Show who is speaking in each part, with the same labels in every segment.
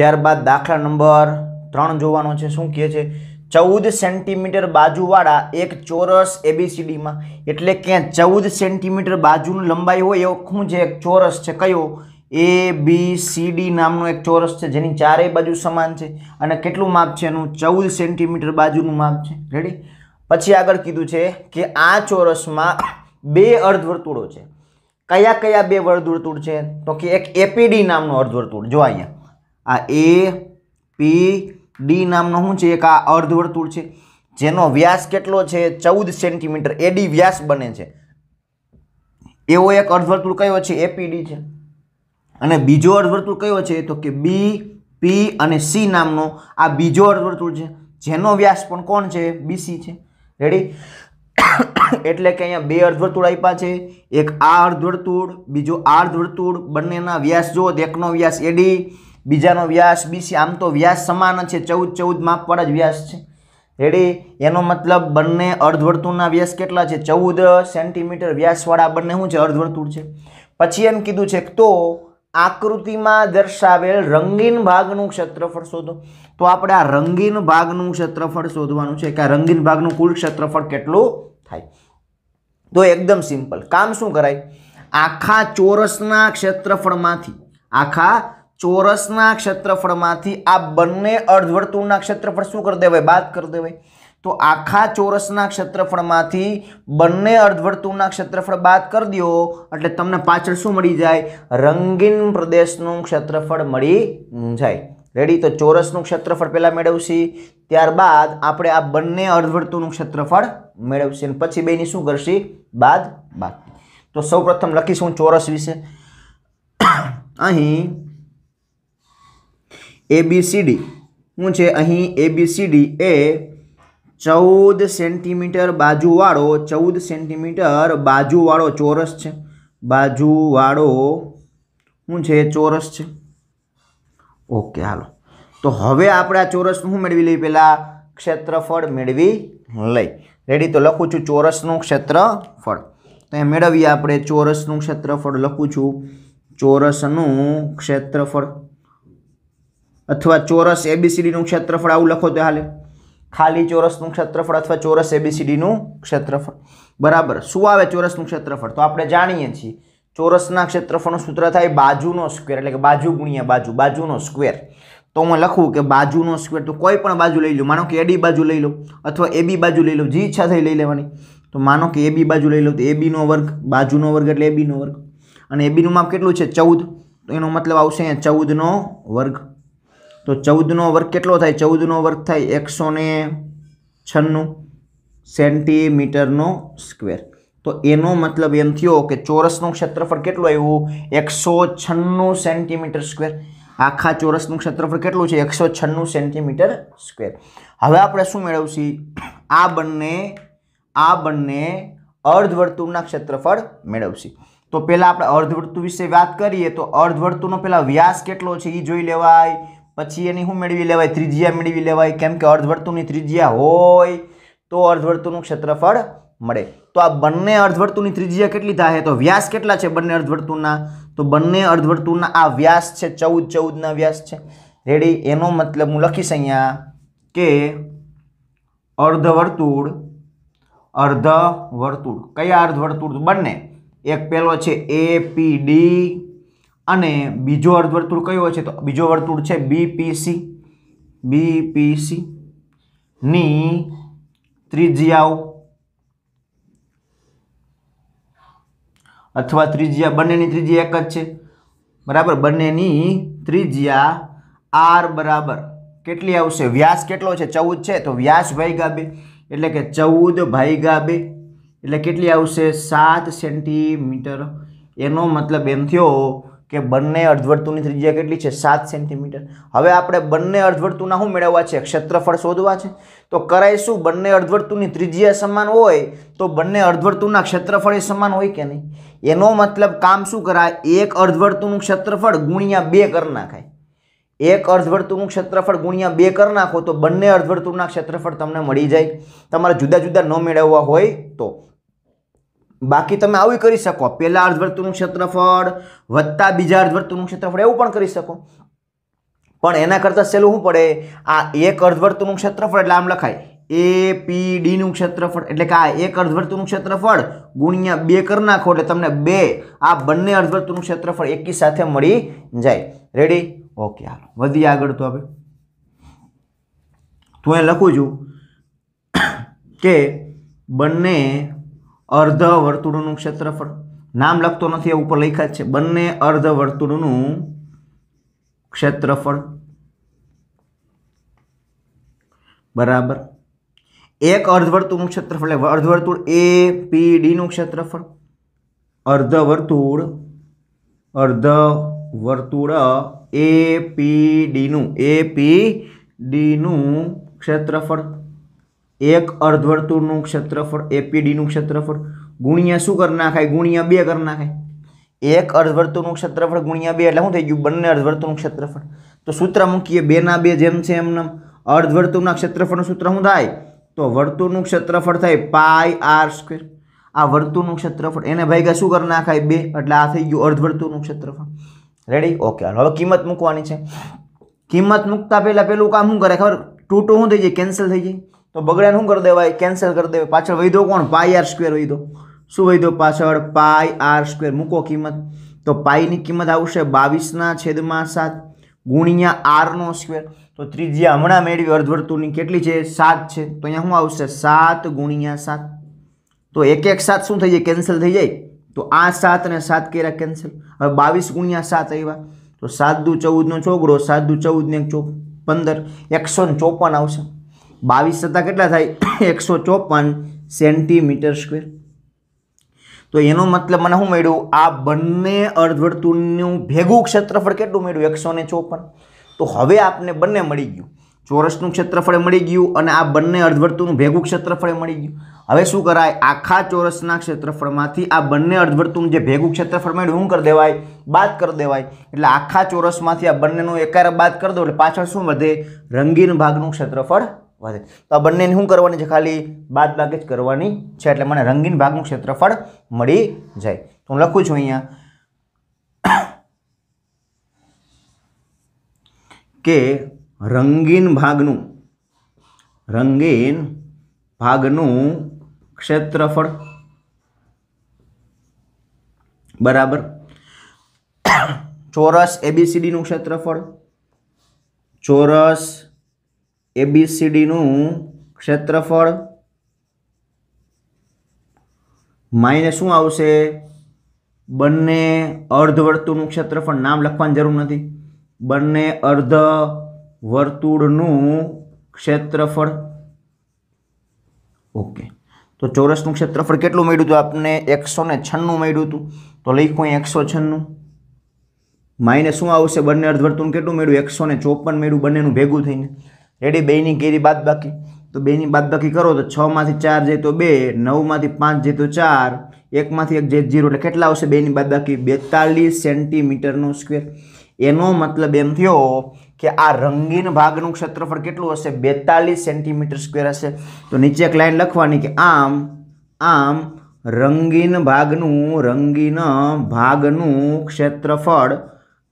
Speaker 1: ત્યારબાદ દાખલા નંબર ત્રણ જોવાનો છે શું કહે છે ચૌદ સેન્ટીમીટર બાજુવાળા એક ચોરસ એબીસીડીમાં એટલે ક્યાં ચૌદ સેન્ટીમીટર બાજુનું લંબાઈ હોય એવો શું છે એક ચોરસ છે કયો એ બી સી ડી નામનો એક ચોરસ છે જેની ચારેય બાજુ સમાન છે અને કેટલું માપ છે એનું ચૌદ સેન્ટીમીટર બાજુનું માપ છે રેડી પછી આગળ કીધું છે કે આ ચોરસમાં બે અર્ધવર્તુળો છે કયા કયા બે અર્ધવર્તુળ છે તો કે એક એપીડી નામનું અર્ધવર્તુળ જો અહીંયા આ એ પી ડી નામનો શું છે એક આ અર્ધવર્તુળ છે જેનો વ્યાસ કેટલો છે ચૌદ સેન્ટીમીટર એડી વ્યાસ બને છે એવો એક અર્ધવર્તુળ કયો છે એપીડી છે અને બીજો અર્ધવર્તુળ કયો છે તો કે બી પી અને સી નામનો આ બીજો અર્ધવર્તુળ છે જેનો વ્યાસ પણ કોણ છે બીસી છે રેડી એટલે કે અહીંયા બે અર્ધવર્તુળ આપ્યા છે એક આ અર્ધવર્તુળ બીજો આ અર્ધવર્તુળ બંનેના વ્યાસ જુઓ તો એકનો વ્યાસ એડી બીજાનો વ્યાસ બીસી આમ તો વ્યાસ સમાન છે ચૌદ ચૌદ માપ પર જ વ્યાસ છે રેડી એનો મતલબ બંને અર્ધવર્તુળના વ્યાસ કેટલા છે ચૌદ સેન્ટીમીટર વ્યાસવાળા બંને શું છે અર્ધવર્તુળ છે પછી એમ કીધું છે તો આકૃતિમાં દર્શાવેલ રંગીન ભાગનું ક્ષેત્રફળ શોધો તો આપણે આ રંગીન ભાગનું ક્ષેત્રફળ શોધવાનું છે કે આ રંગીન ભાગનું કુલ ક્ષેત્રફળ કેટલું થાય તો એકદમ સિમ્પલ કામ શું કરાય આખા ચોરસના ક્ષેત્રફળમાંથી આખા ચોરસના ક્ષેત્રફળમાંથી આ બંને અર્ધવર્તુળના ક્ષેત્રફળ શું કરી દેવાય બાદ કરી દેવાય તો આખા ચોરસના ક્ષેત્રફળમાંથી બંને અર્ધવર્તુળના ક્ષેત્રફળ બાદ કરી દો એટલે તમને પાછળ શું મળી જાય રંગીન પ્રદેશનું ક્ષેત્રફળ મળી જાય રેડી તો ચોરસનું ક્ષેત્રફળ પહેલાં મેળવશી ત્યારબાદ આપણે આ બંને અર્ધવર્તુળનું ક્ષેત્રફળ મેળવશે અને પછી બેની શું કરશી બાદ બાદ તો સૌપ્રથમ લખીશું ચોરસ વિશે અહીં એબીસીડી શું છે અહીં એબીસીડી એ ચૌદ સેન્ટીમીટર બાજુવાળો ચૌદ સેન્ટીમીટર બાજુવાળો ચોરસ છે બાજુવાળો શું છે ચોરસ છે ઓકે હાલો તો હવે આપણે આ ચોરસનું શું મેળવી લઈએ પહેલાં ક્ષેત્રફળ મેળવી લઈ રેડી તો લખું છું ચોરસનું ક્ષેત્રફળ તો એ મેળવીએ આપણે ચોરસનું ક્ષેત્રફળ લખું છું ચોરસનું ક્ષેત્રફળ અથવા ચોરસ એબીસીડીનું ક્ષેત્રફળ આવું લખો તો હાલે ખાલી ચોરસનું ક્ષેત્રફળ અથવા ચોરસ એબીસીડીનું ક્ષેત્રફળ બરાબર શું આવે ચોરસનું ક્ષેત્રફળ તો આપણે જાણીએ છીએ ચોરસના ક્ષેત્રફળનું સૂત્ર થાય બાજુનો સ્ક્વેર એટલે કે બાજુ ગુણ્યા બાજુ બાજુનો સ્ક્વેર તો હું લખું કે બાજુનો સ્ક્વેર તો કોઈ પણ બાજુ લઈ લો માનો કે એડી બાજુ લઈ લો અથવા એબી બાજુ લઈ લો જે ઈચ્છા થઈ લઈ લેવાની તો માનો કે એબી બાજુ લઈ લો તો એબીનો વર્ગ બાજુનો વર્ગ એટલે એબીનો વર્ગ અને એબીનું માપ કેટલું છે ચૌદ તો એનો મતલબ આવશે અહીંયા ચૌદનો વર્ગ તો ચૌદનો વર્ગ કેટલો થાય ચૌદનો વર્ગ થાય એકસો ને છન્નું સેન્ટીમીટરનો સ્ક્વેર તો એનો મતલબ એમ થયો કે ચોરસનું ક્ષેત્રફળ કેટલું આવ્યું એકસો છન્નું સેન્ટીમીટર સ્ક્વેર આખા ચોરસનું ક્ષેત્રફળ કેટલું છે એકસો છન્નું સેન્ટીમીટર સ્ક્વેર હવે આપણે શું મેળવશી આ બંને આ બંને અર્ધવર્તુળના ક્ષેત્રફળ મેળવશી તો પહેલાં આપણે અર્ધવર્તુ વિશે વાત કરીએ તો અર્ધવર્તુનો પહેલાં વ્યાસ કેટલો છે એ જોઈ લેવાય પછી એની શું મેળવી લેવાય ત્રિજ્યા મેળવી લેવાય કેમ કે અર્ધવર્તુળની ત્રિજ્યા હોય તો અર્ધવર્તુળનું ક્ષેત્રફળ મળે તો આ બંને અર્ધવર્તુળની ત્રિજ્યા કેટલી થાય તો વ્યાસ કેટલા છે બંને અર્ધવર્તુળના તો બંને અર્ધવર્તુળના આ વ્યાસ છે ચૌદ ચૌદના વ્યાસ છે રેડી એનો મતલબ હું લખીશ અહીંયા કે અર્ધવર્તુળ અર્ધવર્તુળ કયા અર્ધવર્તુળ બંને એક પહેલો છે એ પી ડી અને બીજો અર્ધવર્તુળ કયો છે તો બીજો વર્તુળ છે બીપીસી બીપીસી ની ત્રિજ્યાઓ અથવા ત્રિજ્યા બંનેની ત્રિજ્યા એક જ છે બરાબર બંનેની ત્રિજ્યા આર બરાબર કેટલી આવશે વ્યાસ કેટલો છે ચૌદ છે તો વ્યાસ ભાઈગા બે એટલે કે ચૌદ ભાઈગા બે એટલે કેટલી આવશે સાત સેન્ટીમીટર એનો મતલબ એમ થયો કે બંને અર્ધવર્તુળની ત્રિજ્યા કેટલી છે સાત સેન્ટીમીટર હવે આપણે બંને અર્ધવર્તુળના શું મેળવવા છે ક્ષેત્રફળ શોધવા છે તો કરાઈશું બંને અર્ધવર્તુળની ત્રિજ્યા સમાન હોય તો બંને અર્ધવર્તુળના ક્ષેત્રફળ એ સમાન હોય કે નહીં એનો મતલબ કામ શું કરાય એક અર્ધવર્તુળનું ક્ષેત્રફળ ગુણ્યા બે કરી નાખાય એક અર્ધવર્તુળનું ક્ષેત્રફળ ગુણ્યા બે કરી નાખો તો બંને અર્ધવર્તુળના ક્ષેત્રફળ તમને મળી જાય તમારે જુદા જુદા ન મેળવવા હોય તો બાકી તમે આવું કરી શકો પહેલા અર્ધવર્તુળનું ક્ષેત્રફળ વત્તા બીજા અર્ધવર્તુળનું ક્ષેત્રફળ એવું પણ કરી શકો પણ એના કરતાં સહેલું શું પડે આ એક અર્ધવર્તુળનું ક્ષેત્રફળ એટલે આમ લખાય એ પી ડીનું ક્ષેત્રફળ એટલે કે આ એક અર્ધવર્તુળનું ક્ષેત્રફળ ગુણ્યા બે કરી નાખો એટલે તમને બે આ બંને અર્ધવર્તુળનું ક્ષેત્રફળ એકી સાથે મળી જાય રેડી ઓકે હાલો વધી આગળ તો હવે તો એ લખું છું કે બંને અર્ધ વર્તુળનું ક્ષેત્રફળ નામ લખતો નથી એ ઉપર લખ્યા છે બંને અર્ધ વર્તુળનું ક્ષેત્રફળ બરાબર એક અર્ધવર્તુળનું ક્ષેત્રફળ એટલે અર્ધવર્તુળ એ પી ડીનું ક્ષેત્રફળ અર્ધવર્તુળ અર્ધ વર્તુળ એ પી ડીનું એ પી ડીનું ક્ષેત્રફળ એક અર્ધવર્તુળનું ક્ષેત્રફળ એપીડીનું ક્ષેત્રફળ ગુણ્યા શું કરી નાખાય ગુણ્યા બે કરી નાખાય એક અર્ધવર્તુળનું ક્ષેત્રફળ ગુણ્યા બે એટલે શું થઈ ગયું બંને અર્ધવર્તુળનું ક્ષેત્રફળ તો સૂત્ર મૂકીએ બેના બે જેમ છે એમને અર્ધવર્તુળના ક્ષેત્રફળનું સૂત્ર શું થાય તો વર્તુળનું ક્ષેત્રફળ થાય પાય આર સ્ક્વેર આ વર્તુળનું ક્ષેત્રફળ એને ભાગ્યા શું કરી નાખાય બે એટલે આ થઈ ગયું અર્ધવર્તુળનું ક્ષેત્રફળ રેડી ઓકે હવે કિંમત મૂકવાની છે કિંમત મૂકતા પહેલાં પહેલું કામ શું કરે ખબર ટુ શું થઈ જાય કેન્સલ થઈ જાય તો બગડ્યાને શું કરી દેવાય કેન્સલ કરી દેવાય પાછળ વૈધો કોણ પાય આર સ્ક્વેર વૈધો શું વૈધો પાછળ પાય આર સ્ક્વેર મૂકો કિંમત તો પાયની કિંમત આવશે બાવીસના છેદમાં સાત ગુણ્યા આરનો સ્ક્વેર તો ત્રિજ્યા હમણાં મેળવી અર્ધવર્તુળની કેટલી છે સાત છે તો અહીંયા શું આવશે સાત ગુણ્યા સાત તો એક એક સાત શું થઈ જાય કેન્સલ થઈ જાય તો આ સાત અને સાત કર્યા કેન્સલ હવે બાવીસ ગુણ્યા સાત આવ્યા તો સાત દુ ચૌદનો છોકરો સાત દુ ચૌદને એક ચોક પંદર એકસો ને ચોપન આવશે બાવીસ સત્તા કેટલા થાય એકસો ચોપન સેન્ટીમીટર સ્ક્વેર તો એનો મતલબ મને શું મળ્યું આ બંને અર્ધવર્તુળનું ભેગું ક્ષેત્રફળ કેટલું મળ્યું એકસો ને ચોપન તો હવે આપને બંને મળી ગયું ચોરસનું ક્ષેત્રફળ મળી ગયું અને આ બંને અર્ધવર્તુળનું ભેગું ક્ષેત્રફળ મળી ગયું હવે શું કરાય આખા ચોરસના ક્ષેત્રફળમાંથી આ બંને અર્ધવર્તુળનું જે ભેગું ક્ષેત્રફળ મળ્યું શું કરી દેવાય બાદ કરી દેવાય એટલે આખા ચોરસમાંથી આ બંનેનું એકાર બાદ કરી દો એટલે પાછળ શું વધે રંગીન ભાગનું ક્ષેત્રફળ વધે તો આ બંનેને શું કરવાની છે ખાલી બાદ બાકી જ કરવાની છે એટલે મને રંગીન ભાગનું ક્ષેત્રફળ મળી જાય તો હું લખું છું અહીંયા કે રંગીન ભાગનું રંગીન ભાગનું ક્ષેત્રફળ બરાબર ચોરસ એબીસીડીનું ક્ષેત્રફળ ચોરસ એબીસીડીનું ક્ષેત્રફળ માઇને શું આવશે બંને અર્ધવર્તુળનું ક્ષેત્રફળ નામ લખવાની જરૂર નથી બંને અર્ધ વર્તુળનું ક્ષેત્રફળ ઓકે તો ચોરસનું ક્ષેત્રફળ કેટલું મળ્યું હતું આપને એકસો ને છન્નું મળ્યું હતું તો લખું એકસો છન્નું માઇને શું આવશે બંને અર્ધવર્તુળનું કેટલું મળ્યું એકસો ને ચોપન મળ્યું બંનેનું ભેગું થઈને રેડી બેની કેરી બાદ બાકી તો બેની બાદ બાકી કરો તો છમાંથી ચાર જાય તો બે નવમાંથી પાંચ જાય તો ચાર એકમાંથી એક જાય જીરો એટલે કેટલા આવશે બેની બાદ બાકી બેતાલીસ સેન્ટીમીટરનો સ્ક્વેર એનો મતલબ એમ થયો કે આ રંગીન ભાગનું ક્ષેત્રફળ કેટલું હશે બેતાલીસ સેન્ટીમીટર સ્ક્વેર હશે તો નીચે એક લાઈન લખવાની કે આમ આમ રંગીન ભાગનું રંગીન ભાગનું ક્ષેત્રફળ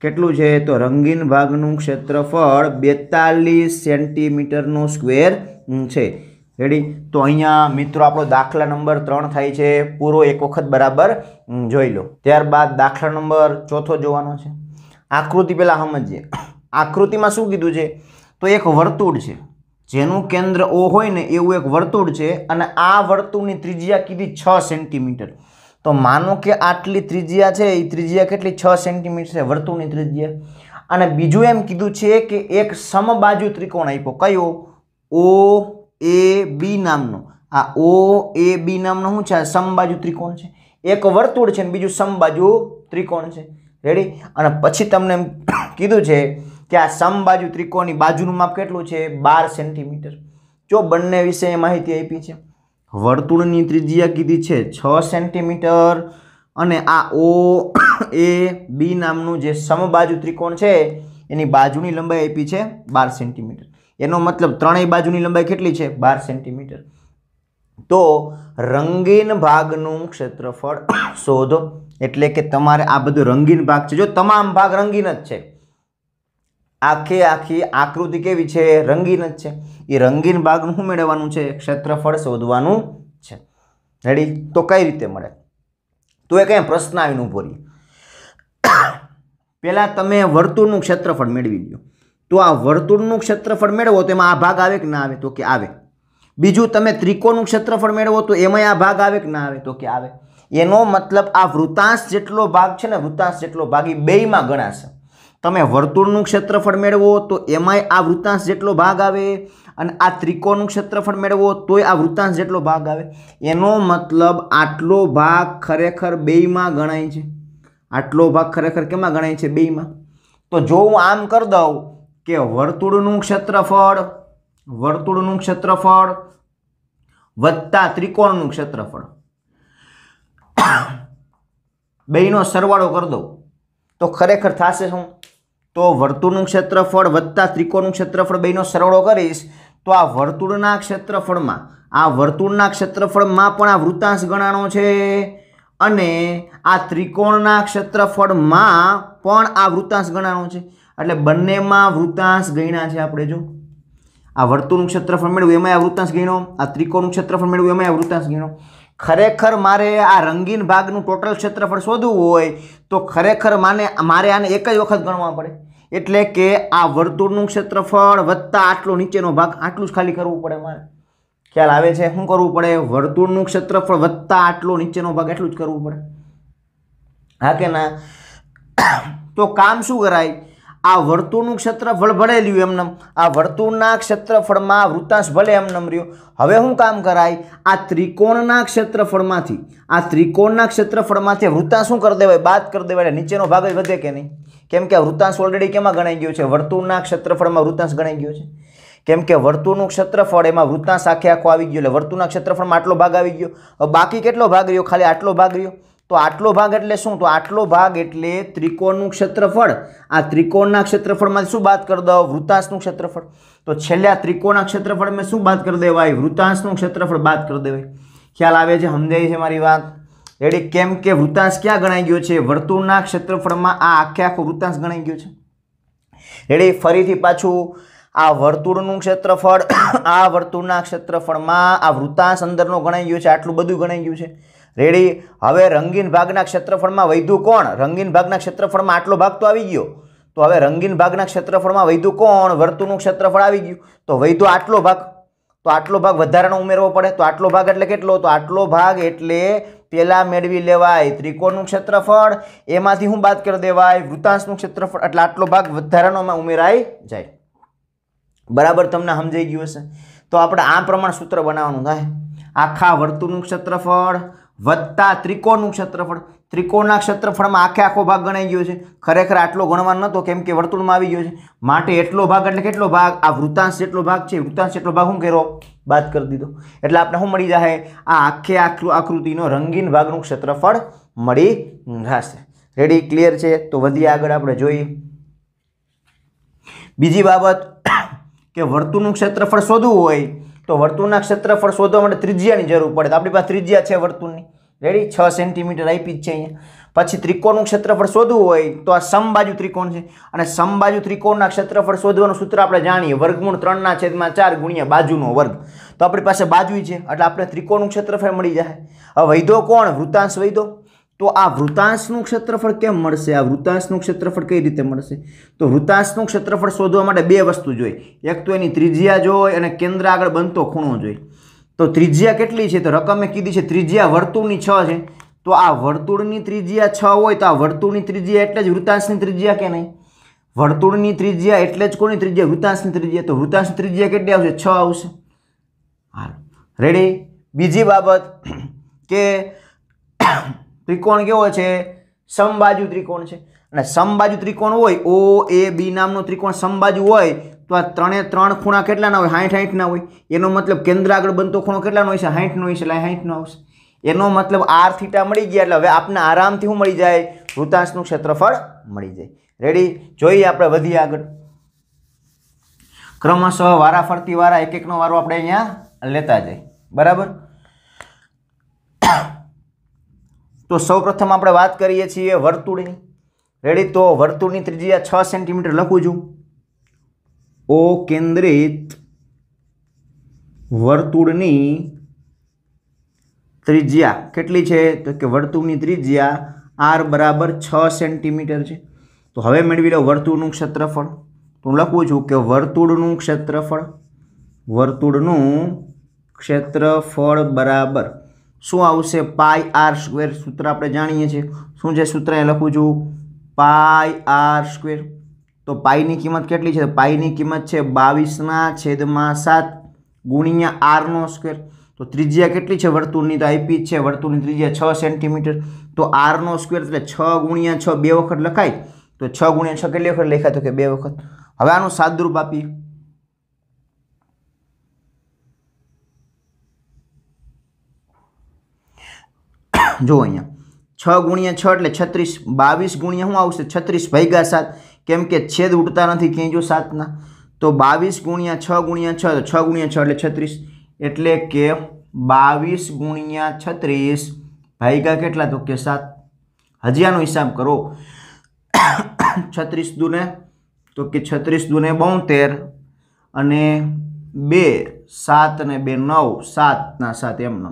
Speaker 1: કેટલું છે તો રંગીન ભાગનું ક્ષેત્રફળ બેતાલીસ સેન્ટીમીટરનું સ્ક્વેર છે રેડી તો અહીંયા મિત્રો આપણો દાખલા નંબર ત્રણ થાય છે પૂરો એક વખત બરાબર જોઈ લો ત્યારબાદ દાખલા નંબર ચોથો જોવાનો છે આકૃતિ પહેલાં સમજીએ આકૃતિમાં શું કીધું છે તો એક વર્તુળ છે જેનું કેન્દ્ર ઓ હોય ને એવું એક વર્તુળ છે અને આ વર્તુળની ત્રિજ્યા કીધી છ સેન્ટીમીટર તો માનો કે આટલી ત્રિજ્યા છે એ ત્રિજ્યા કેટલી છ સેન્ટીમીટર છે વર્તુળની ત્રિજ્યા અને બીજું એમ કીધું છે કે એક સમબાજુ ત્રિકોણ આપ્યો કયો ઓ એ બી નામનો આ ઓ એ બી નામનો શું છે આ સમબાજુ ત્રિકોણ છે એક વર્તુળ છે અને બીજું સમબાજુ ત્રિકોણ છે રેડી અને પછી તમને એમ કીધું છે કે આ સમબાજુ ત્રિકોણની બાજુનું માપ કેટલું છે બાર સેન્ટીમીટર જો બંને વિશે માહિતી આપી છે વર્તુળની ત્રિજ્યા કીધી છે છ સેન્ટીમીટર અને આ ઓ એ બી નામનું જે સમબાજુ ત્રિકોણ છે એની બાજુની લંબાઈ આપી છે બાર સેન્ટીમીટર એનો મતલબ ત્રણેય બાજુની લંબાઈ કેટલી છે બાર સેન્ટીમીટર તો રંગીન ભાગનું ક્ષેત્રફળ શોધો એટલે કે તમારે આ બધું રંગીન ભાગ છે જો તમામ ભાગ રંગીન જ છે આખે આખી આકૃતિ કેવી છે રંગીન જ છે એ રંગીન ભાગનું શું મેળવવાનું છે ક્ષેત્રફળ શોધવાનું છે રેડી તો કઈ રીતે મળે તો એ કંઈ પ્રશ્ન આવીને ઊભો રહી પહેલાં તમે વર્તુળનું ક્ષેત્રફળ મેળવી લો તો આ વર્તુળનું ક્ષેત્રફળ મેળવો તો એમાં આ ભાગ આવે કે ના આવે તો કે આવે બીજું તમે ત્રિકોણનું ક્ષેત્રફળ મેળવો તો એમાંય આ ભાગ આવે કે ના આવે તો કે આવે એનો મતલબ આ વૃતાંશ જેટલો ભાગ છે ને વૃતાંશ જેટલો ભાગ એ બેયમાં ગણાશે તમે વર્તુળનું ક્ષેત્રફળ મેળવો તો એમાંય આ વૃત્તાંશ જેટલો ભાગ આવે અને આ ત્રિકોણનું ક્ષેત્રફળ મેળવો તોય આ વૃત્તાંશ જેટલો ભાગ આવે એનો મતલબ આટલો ભાગ ખરેખર બેયમાં ગણાય છે આટલો ભાગ ખરેખર કેમાં ગણાય છે બેયમાં તો જો હું આમ કરી દઉં કે વર્તુળનું ક્ષેત્રફળ વર્તુળનું ક્ષેત્રફળ વત્તા ત્રિકોણનું ક્ષેત્રફળ બેયનો સરવાળો કરી દઉં તો ખરેખર થશે શું તો વર્તુળનું ક્ષેત્રફળ વત્તા ત્રિકોણનું ક્ષેત્રફળ બેનો સરવાળો કરીશ તો આ વર્તુળના ક્ષેત્રફળમાં આ વર્તુળના ક્ષેત્રફળમાં પણ આ વૃતાંશ ગણાણો છે અને આ ત્રિકોણના ક્ષેત્રફળમાં પણ આ વૃતાંશ ગણાણો છે એટલે બંનેમાં વૃતાંશ ગણ્યા છે આપણે જો આ વર્તુળનું ક્ષેત્રફળ મેળવ્યું એમાં આ વૃત્તાંશ ગણ્યો આ ત્રિકોણનું ક્ષેત્રફળ મેળવ્યું એમાં આ વૃતાંશ ગણ્યો ખરેખર મારે આ રંગીન ભાગનું ટોટલ ક્ષેત્રફળ શોધવું હોય તો ખરેખર માને મારે આને એક જ વખત ગણવા પડે એટલે કે આ વર્તુળનું ક્ષેત્રફળ વત્તા આટલો નીચેનો ભાગ આટલું જ ખાલી કરવું પડે મારે ખ્યાલ આવે છે શું કરવું પડે વર્તુળનું ક્ષેત્રફળ વત્તા આટલો નીચેનો ભાગ એટલું જ કરવું પડે હા કે ના તો કામ શું કરાય આ વર્તુળનું ક્ષેત્રફળ ભળે લ્યું એમને આ વર્તુળના ક્ષેત્રફળમાં વૃતાંશ ભલે એમનેમ રહ્યો હવે શું કામ કરાય આ ત્રિકોણના ક્ષેત્રફળમાંથી આ ત્રિકોણના ક્ષેત્રફળમાંથી વૃતાંશ શું કરી દેવાય બાદ કરી દેવાય નીચેનો ભાગ વધે કે નહીં કેમ કે આ ઓલરેડી કેમાં ગણાઈ ગયો છે વર્તુળના ક્ષેત્રફળમાં વૃતાંશ ગણાઈ ગયો છે કેમ કે વર્તુળનું ક્ષેત્રફળ એમાં વૃત્તાંશ આખે આખો આવી ગયો એટલે વર્તુળના ક્ષેત્રફળમાં આટલો ભાગ આવી ગયો બાકી કેટલો ભાગ રહ્યો ખાલી આટલો ભાગ રહ્યો તો આટલો ભાગ એટલે શું તો આટલો ભાગ એટલે ત્રિકોણનું ક્ષેત્રફળ આ ત્રિકોણના ક્ષેત્રફળમાંથી શું બાદ કરી દો વૃતાંશનું ક્ષેત્રફળ તો છેલ્લે આ ત્રિકોણના ક્ષેત્રફળ મેં શું બાદ કરી દેવાય વૃતાંશનું ક્ષેત્રફળ બાદ કરી દેવાય ખ્યાલ આવે છે સમજાય છે મારી વાત રેડી કેમ કે વૃતાંશ ક્યાં ગણાઈ ગયો છે વર્તુળના ક્ષેત્રફળમાં આ આખે આખો વૃતાંશ ગણાઈ ગયો છે રેડી ફરીથી પાછું આ વર્તુળનું ક્ષેત્રફળ આ વર્તુળના ક્ષેત્રફળમાં આ વૃતાંશ અંદરનો ગણાઈ ગયો છે આટલું બધું ગણાઈ ગયું છે રેડી હવે રંગીન ભાગના ક્ષેત્રફળમાં વૈધું કોણ રંગીન ભાગના ક્ષેત્રફળમાં આટલો ભાગ તો આવી ગયો તો હવે રંગીન ભાગના ક્ષેત્રફળમાં વૈધું કોણ વર્તુળનું ક્ષેત્રફળ આવી ગયું તો વૈધું આટલો ભાગ તો આટલો ભાગ વધારાનો ઉમેરવો પડે તો આટલો ભાગ એટલે કેટલો તો આટલો ભાગ એટલે પહેલાં મેળવી લેવાય ત્રિકોણનું ક્ષેત્રફળ એમાંથી હું બાદ કરી દેવાય વૃતાંશનું ક્ષેત્રફળ એટલે આટલો ભાગ વધારાનોમાં ઉમેરાઈ જાય બરાબર તમને સમજાઈ ગયું હશે તો આપણે આ પ્રમાણે સૂત્ર બનાવવાનું થાય આખા વર્તુળનું ક્ષેત્રફળ વત્તા ત્રિકોણનું ક્ષેત્રફળ ત્રિકોણના ક્ષેત્રફળમાં આખે આખો ભાગ ગણાઈ ગયો છે ખરેખર આટલો ગણવાનો નહોતો કેમ કે વર્તુળમાં આવી ગયો છે માટે એટલો ભાગ એટલે કેટલો ભાગ આ વૃતાંશ જેટલો ભાગ છે વૃતાંશ જેટલો ભાગ હું કર્યો બાદ કરી દીધો એટલે આપણે શું મળી જાય આ આખે આખું આકૃતિનો રંગીન ભાગનું ક્ષેત્રફળ મળી રહેશે રેડી ક્લિયર છે તો વધીએ આગળ આપણે જોઈએ બીજી બાબત કે વર્તુળનું ક્ષેત્રફળ શોધવું હોય તો વર્તુળના ક્ષેત્રફળ શોધવા માટે ત્રિજ્યાની જરૂર પડે તો આપણી પાસે ત્રિજ્યા છે વર્તુળની રેડી છ સેન્ટીમીટર આપી જ છે અહીંયા પછી ત્રિકોણનું ક્ષેત્રફળ શોધવું હોય તો આ સમબાજુ ત્રિકોણ છે અને સમબાજુ ત્રિકોણના ક્ષેત્રફળ શોધવાનું સૂત્ર આપણે જાણીએ વર્ગમૂળ ત્રણના છેદમાં ચાર ગુણ્યા બાજુનો વર્ગ તો આપણી પાસે બાજુ છે એટલે આપણે ત્રિકોણનું ક્ષેત્રફળ મળી જાય હવે વૈધો કોણ વૃત્તાંશ વૈધો તો આ વૃતાંશનું ક્ષેત્રફળ કેમ મળશે આ વૃતાંશનું ક્ષેત્રફળ કઈ રીતે મળશે તો વૃતાંશનું ક્ષેત્રફળ શોધવા માટે બે વસ્તુ જોઈએ એક તો એની ત્રિજ્યા જોઈએ અને કેન્દ્ર આગળ બનતો ખૂણો જોઈએ તો ત્રિજ્યા કેટલી છે તો રકમે કીધી છે ત્રિજ્યા વર્તુળની છ છે તો આ વર્તુળની ત્રિજ્યા છ હોય તો આ વર્તુળની ત્રિજ્યા એટલે જ વૃતાંશની ત્રિજ્યા કે નહીં વર્તુળની ત્રિજ્યા એટલે જ કોની ત્રિજ્યા વૃતાંશની ત્રિજ્યા તો વૃતાંશની ત્રિજ્યા કેટલી આવશે છ આવશે હાલ રેડી બીજી બાબત કે ત્રિકોણ કેવો છે સમબાજુ ત્રિકોણ છે અને સમબાજુ ત્રિકોણ હોય ઓ એ બી નામનો ત્રિકોણ સમબાજુ હોય તો આ ત્રણે ત્રણ ખૂણા કેટલાના હોય સાઠ સાઠના હોય એનો મતલબ કેન્દ્ર આગળ બનતો ખૂણો કેટલાનો હોય છે સાઠનો હોય છે એટલે સાઠનો આવશે એનો મતલબ આર થીટા મળી ગયા એટલે હવે આપને આરામથી શું મળી જાય વૃતાંશનું ક્ષેત્રફળ મળી જાય રેડી જોઈએ આપણે વધીએ આગળ ક્રમશઃ વારા ફરતી વારા એક એકનો વારો આપણે અહીંયા લેતા જાય બરાબર તો સૌપ્રથમ આપણે વાત કરીએ છીએ વર્તુળની રેડી તો વર્તુળની ત્રિજ્યા છ સેન્ટીમીટર લખું છું ઓ કેન્દ્રિત વર્તુળની ત્રિજ્યા કેટલી છે તો કે વર્તુળની ત્રિજ્યા આર બરાબર છ સેન્ટીમીટર છે તો હવે મેળવી લો વર્તુળનું ક્ષેત્રફળ તો હું લખું છું કે વર્તુળનું ક્ષેત્રફળ વર્તુળનું ક્ષેત્રફળ બરાબર શું આવશે પાય આર સ્ક્વેર સૂત્ર આપણે જાણીએ છીએ શું છે સૂત્ર એ લખું છું પાય આર સ્ક્વેર તો પાઈની કિંમત કેટલી છે પાઈની કિંમત છે બાવીસના છેદમાં સાત ગુણ્યા આરનો સ્ક્વેર તો ત્રિજ્યા કેટલી છે વર્તુળની તો આપી છે વર્તુળની ત્રિજ્યા છ સેન્ટીમીટર તો આરનો સ્ક્વેર એટલે છ ગુણ્યા છ બે વખત લખાય તો છ ગુણ્યા છ કેટલી વખત લખાય તો કે બે વખત હવે આનું સાદુરૂપ આપીએ જો અહીંયા છ ગુણ્યા છ એટલે છત્રીસ બાવીસ ગુણ્યા શું આવશે છત્રીસ ભૈગા સાત કેમ કે છેદ ઉડતા નથી ક્યાંય જો સાતના તો બાવીસ ગુણ્યા છ ગુણ્યા છ તો છ ગુણ્યા છ એટલે છત્રીસ એટલે કે બાવીસ ગુણ્યા છત્રીસ ભાઈગા કેટલા તો કે સાત હજી આનો હિસાબ કરો છત્રીસ દુને તો કે છત્રીસ દુને બોતેર અને બે સાત ને બે નવ સાતના સાત એમનો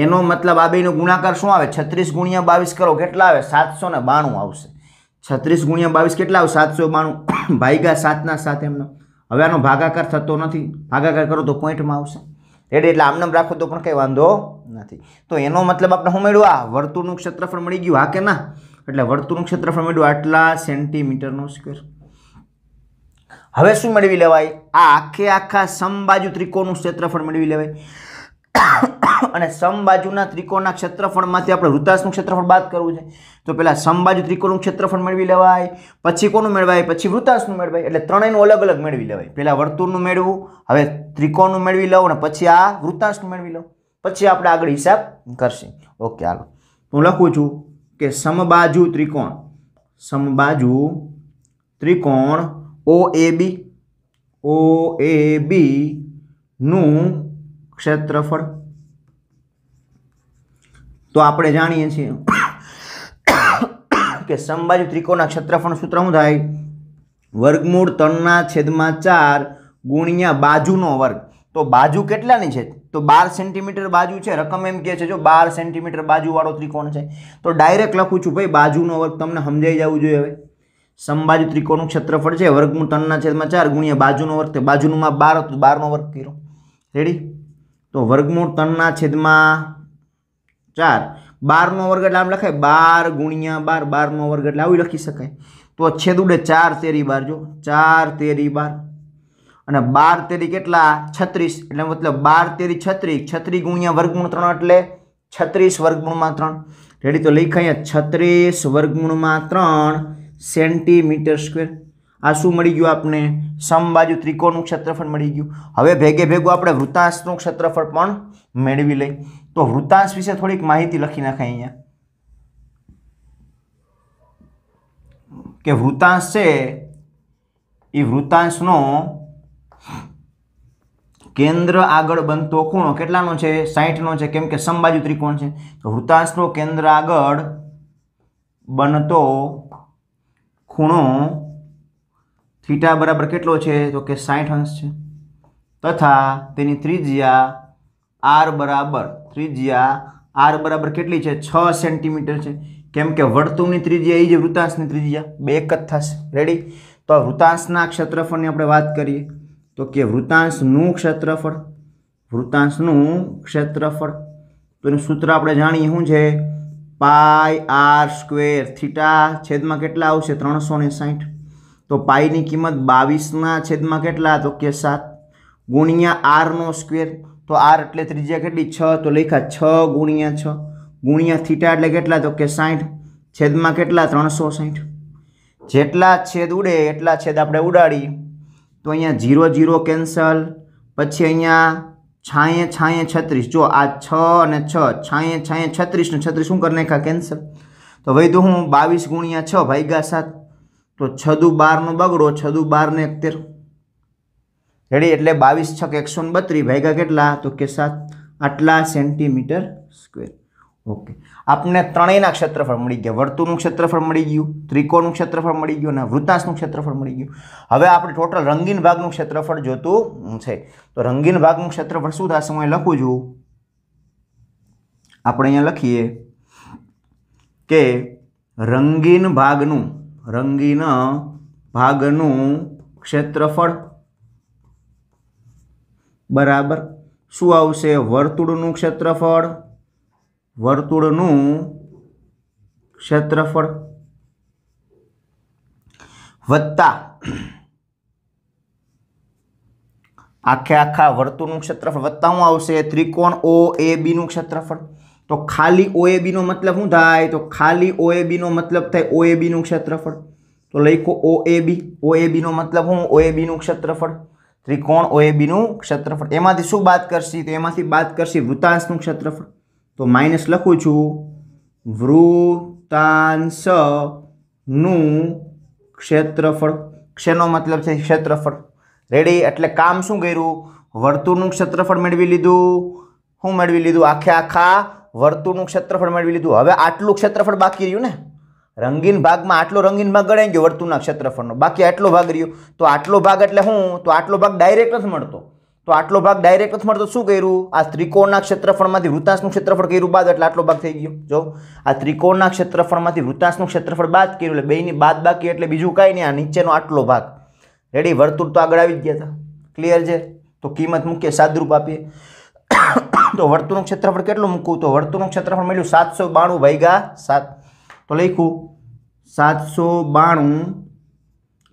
Speaker 1: એનો મતલબ આ બેનો ગુણાકાર શું આવે છત્રીસ ગુણ્યા બાવીસ કરો કેટલા આવે સાતસો ને બાણું આવશે છત્રીસ ગુણ્યા બાવીસ કેટલા આવે સાતસો બાણું ભાઈગા સાતના સાત એમનો હવે આનો ભાગાકાર થતો નથી ભાગાકાર કરો તો પોઈન્ટમાં આવશે એટલે એટલે આમનામ રાખો તો પણ કંઈ વાંધો નથી તો એનો મતલબ આપણે શું મળ્યું આ વર્તુળનું ક્ષેત્રફળ મળી ગયું હા કે ના એટલે વર્તુળનું ક્ષેત્રફળ મળ્યું આટલા સેન્ટીમીટરનો સ્ક્વેર હવે શું મેળવી લેવાય આ આખે આખા સમબાજુ ત્રિકોણનું ક્ષેત્રફળ મેળવી લેવાય અને સમબાજુના ત્રિકોણના ક્ષેત્રફળમાંથી આપણે વૃત્તાંશનું ક્ષેત્રફળ બાદ કરવું છે તો પહેલાં સમબાજુ ત્રિકોણનું ક્ષેત્રફળ મેળવી લેવાય પછી કોનું મેળવાય પછી વૃત્તાંશનું મેળવાય એટલે ત્રણેયનું અલગ અલગ મેળવી લેવાય પહેલાં વર્તુળનું મેળવવું હવે ત્રિકોણનું મેળવી લઉં અને પછી આ વૃત્તાંશનું મેળવી લઉં પછી આપણે આગળ હિસાબ કરશે ઓકે હાલો હું લખું છું કે સમબાજુ ત્રિકોણ સમબાજુ ત્રિકોણ ઓ એ બી ઓ એ બીનું ક્ષેત્રફળ તો આપણે જાણીએ છીએ કે સંબાજુ ત્રિકોણના ક્ષેત્રફળ સૂત્ર શું થાય વર્ગમૂળ ત્રણના છેદમાં ચાર ગુણ્યા બાજુનો વર્ગ તો બાજુ કેટલાની છે તો બાર સેન્ટીમીટર બાજુ છે રકમ એમ કહે છે જો બાર સેન્ટીમીટર બાજુવાળો ત્રિકોણ છે તો ડાયરેક્ટ લખું છું ભાઈ બાજુનો વર્ગ તમને સમજાઈ જવું જોઈએ હવે સંબાજુ ત્રિકોણનું ક્ષેત્રફળ છે વર્ગમૂળ ત્રણના છેદમાં ચાર ગુણ્યા બાજુનો વર્ગ તે બાજુનું માં બાર હતું બારનો વર્ગ કર્યો રેડી તો વર્ગમૂળ ત્રણના છેદમાં ચાર બારનો વર્ગ એટલે આમ લખાય બાર ગુણ્યા બાર બારનો વર્ગ એટલે આવી લખી શકાય તો છેદ ઉડે ચાર તેરી બાર જો ચાર તેરી બાર અને બાર તેરી કેટલા છત્રીસ એટલે મતલબ બાર તેરી છત્રીસ છત્રી ગુણ્યા વર્ગગુણ ત્રણ એટલે છત્રીસ વર્ગગુણમાં ત્રણ રેડી તો લખાય છત્રીસ વર્ગગુણમાં ત્રણ સેન્ટીમીટર સ્ક્વેર આ શું મળી ગયું આપને સમબાજુ ત્રિકોણનું ક્ષેત્રફળ મળી ગયું હવે ભેગે ભેગું આપણે વૃતાંશનું ક્ષેત્રફળ પણ મેળવી લઈ તો વૃત્તાંશ વિશે થોડીક માહિતી લખી નાખે અહીંયા કે વૃત્તાંશ છે એ વૃત્તાંશનો કેન્દ્ર આગળ બનતો ખૂણો કેટલાનો છે સાહીઠનો છે કેમ કે સમબાજુ ત્રિકોણ છે તો વૃત્તાંશનો કેન્દ્ર આગળ બનતો ખૂણો થીટા બરાબર કેટલો છે તો કે સાહીઠ અંશ છે તથા તેની ત્રિજ્યા આર બરાબર ત્રિજ્યા આર બરાબર કેટલી છે છ સેન્ટીમીટર છે કેમ કે વર્તુળની ત્રિજ્યા એ જે વૃતાંશની ત્રિજ્યા બે એક જ થશે રેડી તો વૃતાંશના ક્ષેત્રફળની આપણે વાત કરીએ તો કે વૃતાંશનું ક્ષેત્રફળ વૃતાંશનું ક્ષેત્રફળ તો એનું સૂત્ર આપણે જાણીએ શું છે પાય આર સ્ક્વેર થીટા છેદમાં કેટલા આવશે ત્રણસો ને સાઠ તો પાયની કિંમત બાવીસના છેદમાં કેટલા તો કે સાત ગુણ્યા આરનો સ્ક્વેર તો આર એટલે ત્રિજ્યા કેટલી છ તો લેખા છ ગુણ્યા છ ગુણ્યા થીટા એટલે કેટલા તો કે સાઠ છેદમાં કેટલા ત્રણસો સાઠ જેટલા છેદ ઉડે એટલા છેદ આપણે ઉડાડીએ તો અહીંયા ઝીરો ઝીરો કેન્સલ પછી અહીંયા છાંયે છાંયે છત્રીસ જો આ છ અને છ છાંયે છાંયે છત્રીસ ને છત્રીસ શું કરી નાખ્યા કેન્સલ તો ભાઈ તો હું બાવીસ ગુણ્યા છ ભાગ્યા સાત તો છદુ બારનો બગડો છદુ બારને એકતેર રેડી એટલે બાવીસ છક એકસો બત્રીસ ભાગ્યા કેટલા તો કે સાત આટલા સેન્ટીમીટર સ્ક્વેર ઓકે આપણને ત્રણેયના ક્ષેત્રફળ મળી ગયા વર્તુળનું ક્ષેત્રફળ મળી ગયું ત્રિકોણનું ક્ષેત્રફળ મળી ગયું અને વૃત્તાંશનું ક્ષેત્રફળ મળી ગયું હવે આપણે ટોટલ રંગીન ભાગનું ક્ષેત્રફળ જોતું છે તો રંગીન ભાગનું ક્ષેત્રફળ શું થશે હું લખું છું આપણે અહીંયા લખીએ કે રંગીન ભાગનું રંગીન ભાગનું ક્ષેત્રફળ बराबर શું આવશે વર્તુળનું ક્ષેત્રફળ વર્તુળનું ક્ષેત્રફળ વત્તા આખે આખા વર્તુળનું ક્ષેત્રફળ વત્તા હું આવશે ત્રિકોણ OAB નું ક્ષેત્રફળ તો ખાલી OAB નો મતલબ શું થાય તો ખાલી OAB નો મતલબ થાય OAB નું ક્ષેત્રફળ તો લખો OAB OAB નો મતલબ હું OAB નું ક્ષેત્રફળ ત્રિકોણ ઓએબીનું ક્ષેત્રફળ એમાંથી શું બાદ કરશી તો એમાંથી બાદ કરશી વૃતાંશનું ક્ષેત્રફળ તો માઇનસ લખું છું વૃતાંશનું ક્ષેત્રફળ ક્ષેનો મતલબ છે ક્ષેત્રફળ રેડી એટલે કામ શું કર્યું વર્તુળનું ક્ષેત્રફળ મેળવી લીધું શું મેળવી લીધું આખે આખા વર્તુળનું ક્ષેત્રફળ મેળવી લીધું હવે આટલું ક્ષેત્રફળ બાકી રહ્યું ને રંગીન ભાગમાં આટલો રંગીન ભાગ ગણાઈ ગયો વર્તુળના ક્ષેત્રફળનો બાકી આટલો ભાગ રહ્યો તો આટલો ભાગ એટલે શું તો આટલો ભાગ ડાયરેક્ટ નથી મળતો તો આટલો ભાગ ડાયરેક્ટ નથી મળતો શું કર્યું આ ત્રિકોણના ક્ષેત્રફળમાંથી વૃતાંશનું ક્ષેત્રફળ કર્યું બાદ એટલે આટલો ભાગ થઈ ગયો જો આ ત્રિકોણના ક્ષેત્રફળમાંથી વૃતાંશનું ક્ષેત્રફળ બાદ કર્યું એટલે બેની બાદ બાકી એટલે બીજું કાંઈ નહીં આ નીચેનો આટલો ભાગ રેડી વર્તુળ તો આગળ આવી જ ગયા હતા ક્લિયર છે તો કિંમત મૂકીએ સાદરૂપ આપીએ તો વર્તુળનું ક્ષેત્રફળ કેટલું મૂકવું તો વર્તુળનું ક્ષેત્રફળ મળ્યું સાતસો બાણું ભાઈગા સાત તો લખું સાતસો બાણું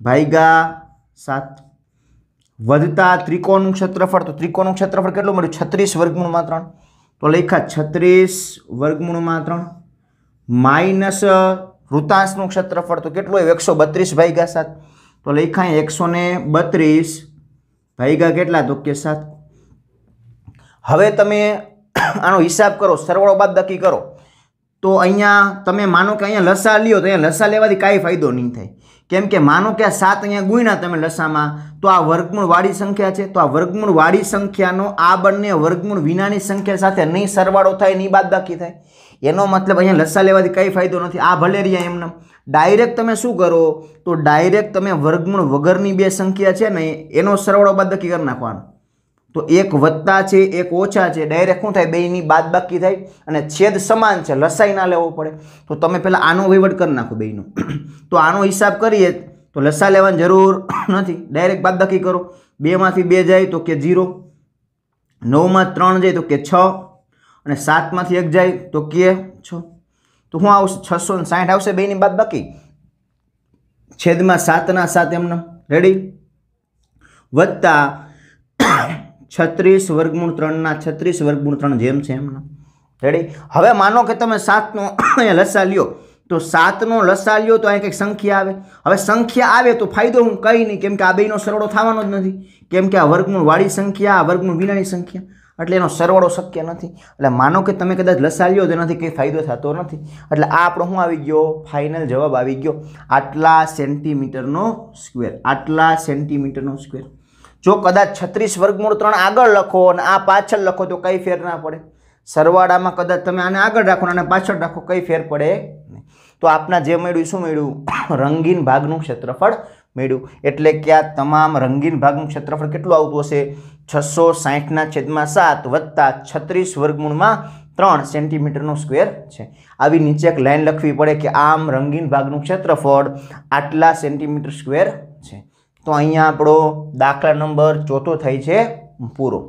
Speaker 1: ભાઈગા સાત વધતા ત્રિકોણનું ક્ષેત્રફળ તો ત્રિકોણનું ક્ષેત્રફળ કેટલું મળ્યું છત્રીસ વર્ગમૂળમાં ત્રણ તો લખ્યા છત્રીસ વર્ગમૂળમાં ત્રણ માઇનસ વૃતાંશનું ક્ષેત્રફળ તો કેટલું હોય એકસો બત્રીસ ભાઈગા સાત તો લખ્યા એકસો ને બત્રીસ ભાઈગા કેટલા તો કે સાત હવે તમે આનો હિસાબ કરો સરવાળો બાદ નક્કી કરો તો અહીંયા તમે માનો કે અહીંયા લસા લ્યો તો અહીંયા લસા લેવાથી કાંઈ ફાયદો નહીં થાય કેમ કે માનો કે આ સાત અહીંયા ગુણ્યા તમે લસામાં તો આ વર્ગમૂળવાળી સંખ્યા છે તો આ વર્ગમૂળવાળી સંખ્યાનો આ બંને વર્ગમૂળ વિનાની સંખ્યા સાથે નહીં સરવાળો થાય નહીં બાદ બાદબાકી થાય એનો મતલબ અહીંયા લસા લેવાથી કંઈ ફાયદો નથી આ ભલે રહ્યા એમને ડાયરેક્ટ તમે શું કરો તો ડાયરેક્ટ તમે વર્ગમૂળ વગરની બે સંખ્યા છે ને એનો સરવાળો બાદબાકી કરી નાખવાનો તો એક વત્તા છે એક ઓછા છે ડાયરેક્ટ શું થાય બેની બાકી થાય અને છેદ સમાન છે લસાઈ ના લેવો પડે તો તમે પહેલાં આનો વહીવટ કરી નાખો બેનું તો આનો હિસાબ કરીએ તો લસા લેવાની જરૂર નથી ડાયરેક્ટ બાકી કરો બેમાંથી બે જાય તો કે ઝીરો નવમાં ત્રણ જાય તો કે છ અને સાતમાંથી એક જાય તો કે છ તો હું આવશે છસો ને સાઠ આવશે બેની બાદ બાકી છેદમાં સાતના સાત એમને રેડી વત્તા છત્રીસ વર્ગમૂળ ત્રણના છત્રીસ વર્ગમૂળ ત્રણ જેમ છે એમના રેડી હવે માનો કે તમે સાતનો લસા લ્યો તો સાતનો લસા લ્યો તો અહીં કંઈક સંખ્યા આવે હવે સંખ્યા આવે તો ફાયદો હું કંઈ નહીં કેમ કે આ બેનો સરવાળો થવાનો જ નથી કેમ કે આ વર્ગમૂળ વાળી સંખ્યા આ વર્ગમૂળ વિનાની સંખ્યા એટલે એનો સરવાળો શક્ય નથી એટલે માનો કે તમે કદાચ લસા લ્યો તો એનાથી કંઈ ફાયદો થતો નથી એટલે આ આપણો શું આવી ગયો ફાઇનલ જવાબ આવી ગયો આટલા સેન્ટીમીટરનો સ્ક્વેર આટલા સેન્ટીમીટરનો સ્ક્વેર જો કદાચ છત્રીસ વર્ગમૂળ ત્રણ આગળ લખો અને આ પાછળ લખો તો કંઈ ફેર ના પડે સરવાળામાં કદાચ તમે આને આગળ રાખો અને પાછળ રાખો કંઈ ફેર પડે નહીં તો આપના જે મળ્યું શું મળ્યું રંગીન ભાગનું ક્ષેત્રફળ મળ્યું એટલે કે આ તમામ રંગીન ભાગનું ક્ષેત્રફળ કેટલું આવતું હશે છસો સાહીઠના છેદમાં સાત વત્તા છત્રીસ વર્ગમૂળમાં ત્રણ સેન્ટીમીટરનો સ્ક્વેર છે આવી નીચે એક લાઇન લખવી પડે કે આમ રંગીન ભાગનું ક્ષેત્રફળ આટલા સેન્ટીમીટર સ્ક્વેર છે તો અહીંયા આપણો દાખલા નંબર ચોથો થઈ છે પૂરો